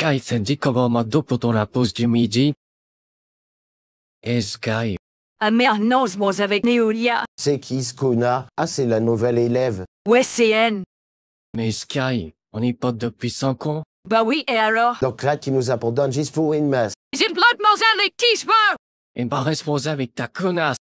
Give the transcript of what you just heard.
Sky s'indiquera dopo dans la pause du midi. Et Sky. Ah merde, non, je avec Neolia. C'est qui ce qu'on Ah, c'est la nouvelle élève. Ouais, c'est N. Mais Sky, on est potes depuis 5 ans. Bah oui, et alors Donc là, tu nous abandonnes juste pour une masse. J'ai une blague, manger avec t veux Et reste bah, responsable avec ta connasse.